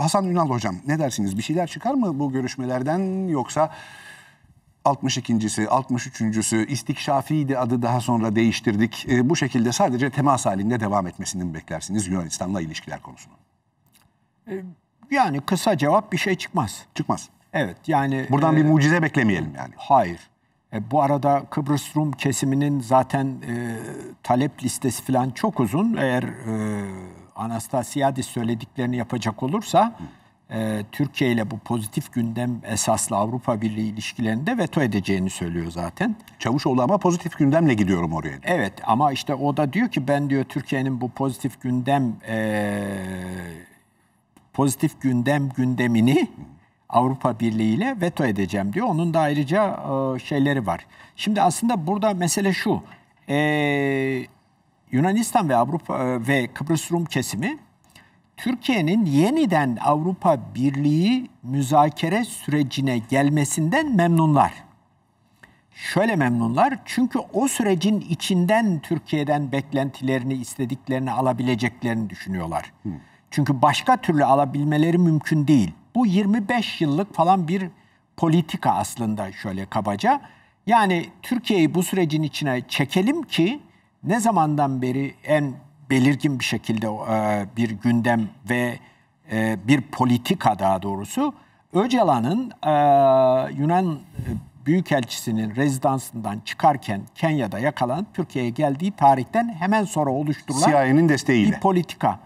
Hasan Ünal hocam ne dersiniz? Bir şeyler çıkar mı bu görüşmelerden yoksa 62.si, 63.sü istikşafiydi adı daha sonra değiştirdik. E, bu şekilde sadece temas halinde devam etmesini mi beklersiniz Yunanistan'la ilişkiler konusunu? E, yani kısa cevap bir şey çıkmaz. Çıkmaz. Evet yani... Buradan e, bir mucize beklemeyelim yani. Hayır. E, bu arada Kıbrıs Rum kesiminin zaten e, talep listesi falan çok uzun. Eğer e, Anastasiadis söylediklerini yapacak olursa e, Türkiye ile bu pozitif gündem esaslı Avrupa Birliği ilişkilerinde veto edeceğini söylüyor zaten. Çavuşoğlu ama pozitif gündemle gidiyorum oraya. Evet ama işte o da diyor ki ben diyor Türkiye'nin bu pozitif gündem e, pozitif gündem gündemini Avrupa Birliği ile veto edeceğim diyor. Onun da ayrıca e, şeyleri var. Şimdi aslında burada mesele şu. Eee Yunanistan ve Avrupa e, ve Kıbrıs Rum kesimi Türkiye'nin yeniden Avrupa Birliği müzakere sürecine gelmesinden memnunlar. Şöyle memnunlar çünkü o sürecin içinden Türkiye'den beklentilerini, istediklerini alabileceklerini düşünüyorlar. Hmm. Çünkü başka türlü alabilmeleri mümkün değil. Bu 25 yıllık falan bir politika aslında şöyle kabaca. Yani Türkiye'yi bu sürecin içine çekelim ki ne zamandan beri en belirgin bir şekilde e, bir gündem ve e, bir politika daha doğrusu Öcalan'ın e, Yunan e, Büyükelçisi'nin rezidansından çıkarken Kenya'da yakalanıp Türkiye'ye geldiği tarihten hemen sonra oluşturulan CIA'nin desteğiyle. bir politika.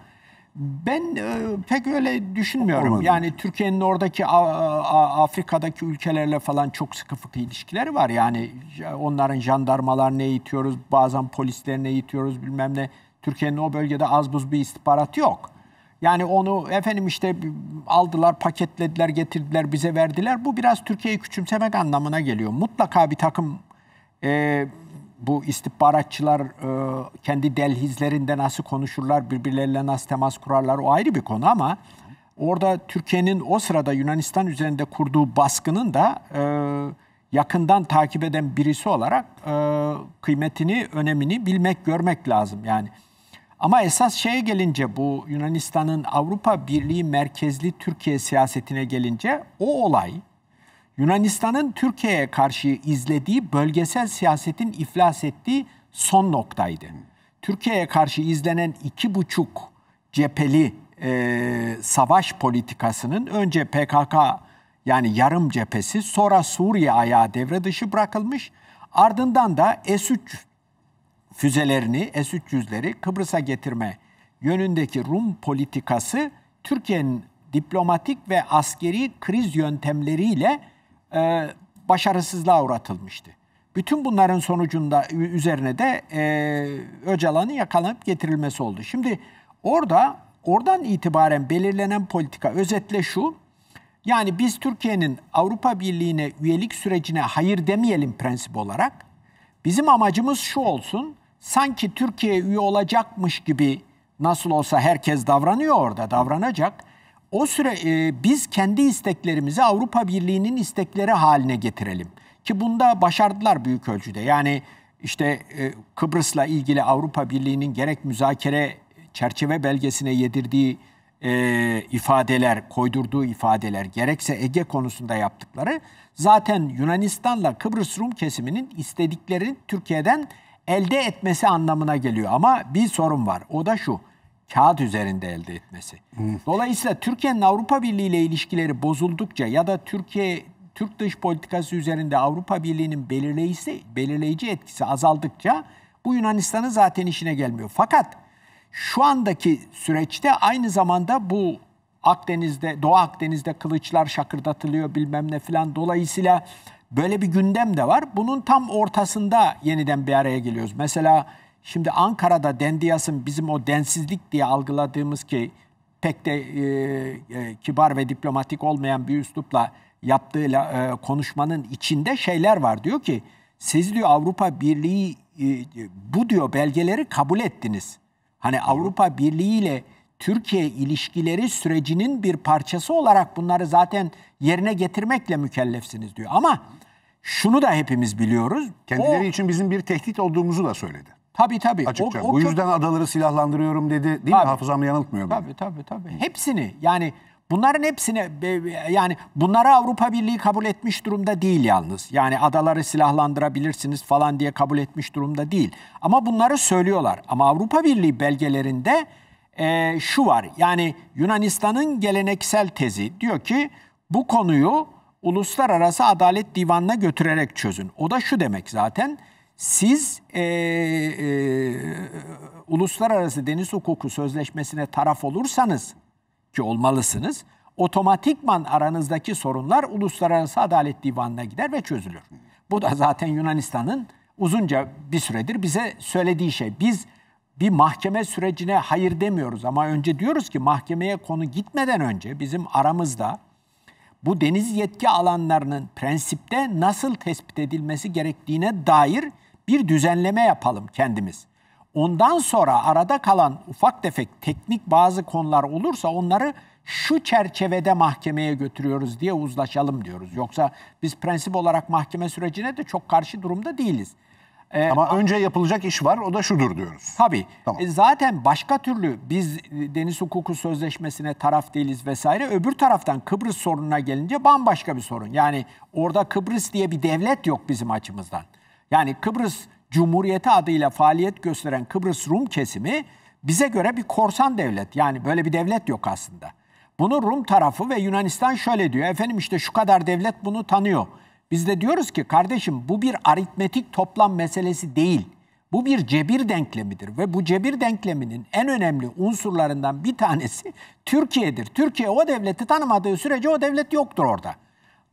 Ben e, pek öyle düşünmüyorum. Olmadı. Yani Türkiye'nin oradaki Afrika'daki ülkelerle falan çok sıkı fıkı ilişkileri var. Yani onların jandarmalarını eğitiyoruz, bazen polislerini eğitiyoruz bilmem ne. Türkiye'nin o bölgede az buz bir istihbarat yok. Yani onu efendim işte aldılar, paketlediler, getirdiler, bize verdiler. Bu biraz Türkiye'yi küçümsemek anlamına geliyor. Mutlaka bir takım e, bu istihbaratçılar e, kendi delhizlerinde nasıl konuşurlar, birbirleriyle nasıl temas kurarlar o ayrı bir konu ama orada Türkiye'nin o sırada Yunanistan üzerinde kurduğu baskının da e, yakından takip eden birisi olarak e, kıymetini, önemini bilmek, görmek lazım yani. Ama esas şeye gelince bu Yunanistan'ın Avrupa Birliği merkezli Türkiye siyasetine gelince o olay Yunanistan'ın Türkiye'ye karşı izlediği bölgesel siyasetin iflas ettiği son noktaydı. Türkiye'ye karşı izlenen iki buçuk cepheli e, savaş politikasının önce PKK yani yarım cephesi sonra Suriye ayağı devre dışı bırakılmış ardından da S-3 füzelerini S-300'leri Kıbrıs'a getirme yönündeki Rum politikası Türkiye'nin diplomatik ve askeri kriz yöntemleriyle e, başarısızlığa uğratılmıştı. Bütün bunların sonucunda üzerine de e, Öcalan'ın yakalanıp getirilmesi oldu. Şimdi orada oradan itibaren belirlenen politika özetle şu. Yani biz Türkiye'nin Avrupa Birliği'ne üyelik sürecine hayır demeyelim prensip olarak. Bizim amacımız şu olsun. Sanki Türkiye üye olacakmış gibi nasıl olsa herkes davranıyor orada, davranacak. O süre e, biz kendi isteklerimizi Avrupa Birliği'nin istekleri haline getirelim. Ki bunda başardılar büyük ölçüde. Yani işte e, Kıbrıs'la ilgili Avrupa Birliği'nin gerek müzakere çerçeve belgesine yedirdiği e, ifadeler, koydurduğu ifadeler, gerekse Ege konusunda yaptıkları zaten Yunanistan'la Kıbrıs Rum kesiminin istediklerini Türkiye'den elde etmesi anlamına geliyor. Ama bir sorun var. O da şu kağıt üzerinde elde etmesi. Dolayısıyla Türkiye'nin Avrupa Birliği ile ilişkileri bozuldukça ya da Türkiye Türk dış politikası üzerinde Avrupa Birliği'nin belirleyici, belirleyici etkisi azaldıkça bu Yunanistan'ın zaten işine gelmiyor. Fakat şu andaki süreçte aynı zamanda bu Akdeniz'de, Doğu Akdeniz'de kılıçlar şakırdatılıyor bilmem ne filan. Dolayısıyla böyle bir gündem de var. Bunun tam ortasında yeniden bir araya geliyoruz. Mesela Şimdi Ankara'da Dendiyas'ın bizim o densizlik diye algıladığımız ki pek de e, e, kibar ve diplomatik olmayan bir üslupla yaptığı e, konuşmanın içinde şeyler var. Diyor ki siz diyor Avrupa Birliği e, bu diyor belgeleri kabul ettiniz. Hani Avrupa Birliği ile Türkiye ilişkileri sürecinin bir parçası olarak bunları zaten yerine getirmekle mükellefsiniz diyor. Ama şunu da hepimiz biliyoruz. Kendileri o, için bizim bir tehdit olduğumuzu da söyledi. Tabii tabii. Açıkça. O, o Bu çok... yüzden adaları silahlandırıyorum dedi. Değil tabii. mi? Hafızam yanıltmıyor. Tabii beni. tabii tabii. Hepsini yani bunların hepsini yani bunları Avrupa Birliği kabul etmiş durumda değil yalnız. Yani adaları silahlandırabilirsiniz falan diye kabul etmiş durumda değil. Ama bunları söylüyorlar. Ama Avrupa Birliği belgelerinde e, şu var. Yani Yunanistan'ın geleneksel tezi diyor ki bu konuyu uluslararası adalet divanına götürerek çözün. O da şu demek zaten. Siz e, e, uluslararası deniz hukuku sözleşmesine taraf olursanız ki olmalısınız, otomatikman aranızdaki sorunlar uluslararası adalet divanına gider ve çözülür. Bu da zaten Yunanistan'ın uzunca bir süredir bize söylediği şey. Biz bir mahkeme sürecine hayır demiyoruz ama önce diyoruz ki mahkemeye konu gitmeden önce bizim aramızda bu deniz yetki alanlarının prensipte nasıl tespit edilmesi gerektiğine dair bir düzenleme yapalım kendimiz. Ondan sonra arada kalan ufak tefek teknik bazı konular olursa onları şu çerçevede mahkemeye götürüyoruz diye uzlaşalım diyoruz. Yoksa biz prensip olarak mahkeme sürecine de çok karşı durumda değiliz. Ee, Ama önce yapılacak iş var o da şudur diyoruz. Tabii. Tamam. E, zaten başka türlü biz e, deniz hukuku sözleşmesine taraf değiliz vesaire. Öbür taraftan Kıbrıs sorununa gelince bambaşka bir sorun. Yani orada Kıbrıs diye bir devlet yok bizim açımızdan. Yani Kıbrıs Cumhuriyeti adıyla faaliyet gösteren Kıbrıs Rum kesimi bize göre bir korsan devlet. Yani böyle bir devlet yok aslında. Bunu Rum tarafı ve Yunanistan şöyle diyor. Efendim işte şu kadar devlet bunu tanıyor. Biz de diyoruz ki kardeşim bu bir aritmetik toplam meselesi değil. Bu bir cebir denklemidir ve bu cebir denkleminin en önemli unsurlarından bir tanesi Türkiye'dir. Türkiye o devleti tanımadığı sürece o devlet yoktur orada.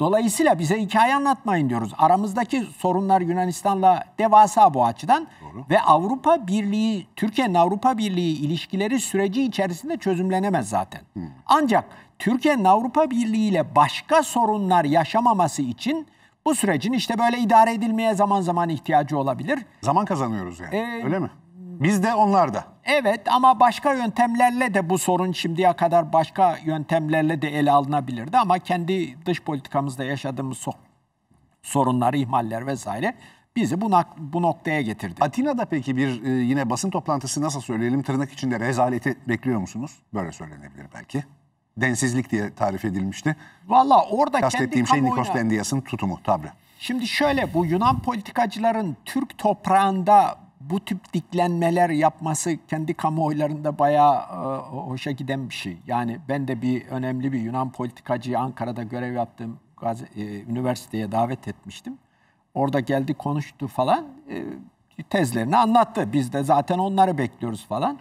Dolayısıyla bize hikaye anlatmayın diyoruz. Aramızdaki sorunlar Yunanistan'la devasa bu açıdan. Doğru. Ve Avrupa Birliği, Türkiye'nin Avrupa Birliği ilişkileri süreci içerisinde çözümlenemez zaten. Hmm. Ancak Türkiye'nin Avrupa Birliği ile başka sorunlar yaşamaması için bu sürecin işte böyle idare edilmeye zaman zaman ihtiyacı olabilir. Zaman kazanıyoruz yani ee, öyle mi? Biz de onlar da. Evet ama başka yöntemlerle de bu sorun şimdiye kadar başka yöntemlerle de ele alınabilirdi ama kendi dış politikamızda yaşadığımız sorunlar, ihmaller vesaire bizi bu, bu noktaya getirdi. Atina'da peki bir e, yine basın toplantısı nasıl söyleyelim tırnak içinde rezaleti bekliyor musunuz? Böyle söylenebilir belki. Densizlik diye tarif edilmişti. Valla orada Kastettiğim kendi şey Nikos Dendias'ın tutumu tabi. Şimdi şöyle bu Yunan politikacıların Türk toprağında bu tip diklenmeler yapması kendi kamuoylarında bayağı e, hoşa giden bir şey. Yani ben de bir önemli bir Yunan politikacıyı Ankara'da görev yaptığım gazi, e, üniversiteye davet etmiştim. Orada geldi konuştu falan. E, tezlerini anlattı. Biz de zaten onları bekliyoruz falan.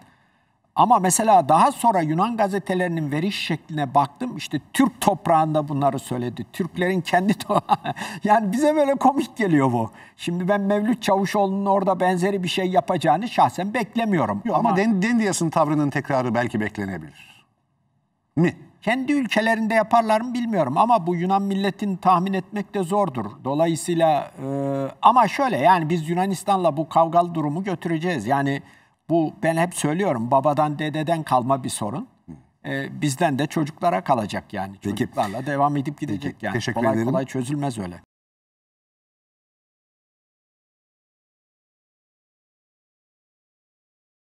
Ama mesela daha sonra Yunan gazetelerinin veriş şekline baktım. İşte Türk toprağında bunları söyledi. Türklerin kendi yani bize böyle komik geliyor bu. Şimdi ben Mevlüt Çavuşoğlu'nun orada benzeri bir şey yapacağını şahsen beklemiyorum. Yok, ama, ama Dendias'ın tavrının tekrarı belki beklenebilir. Mi? Kendi ülkelerinde yaparlar mı bilmiyorum ama bu Yunan milletini tahmin etmek de zordur. Dolayısıyla e, ama şöyle yani biz Yunanistan'la bu kavgalı durumu götüreceğiz. Yani bu ben hep söylüyorum babadan dededen kalma bir sorun. E, bizden de çocuklara kalacak yani. Peki. Çocuklarla devam edip gidecek Peki, yani. Teşekkür kolay ederim. kolay çözülmez öyle.